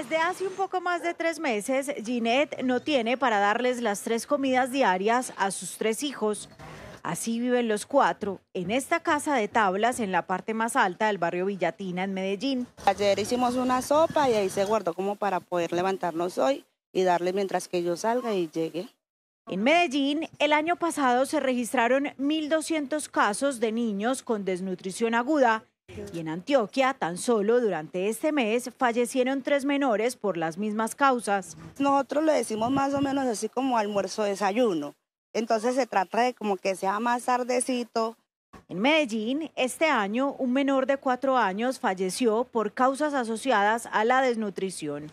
Desde hace un poco más de tres meses, Ginette no tiene para darles las tres comidas diarias a sus tres hijos. Así viven los cuatro en esta casa de tablas en la parte más alta del barrio Villatina en Medellín. Ayer hicimos una sopa y ahí se guardó como para poder levantarnos hoy y darle mientras que yo salga y llegue. En Medellín, el año pasado se registraron 1.200 casos de niños con desnutrición aguda y en Antioquia, tan solo durante este mes, fallecieron tres menores por las mismas causas. Nosotros lo decimos más o menos así como almuerzo-desayuno. Entonces se trata de como que sea más tardecito. En Medellín, este año, un menor de cuatro años falleció por causas asociadas a la desnutrición.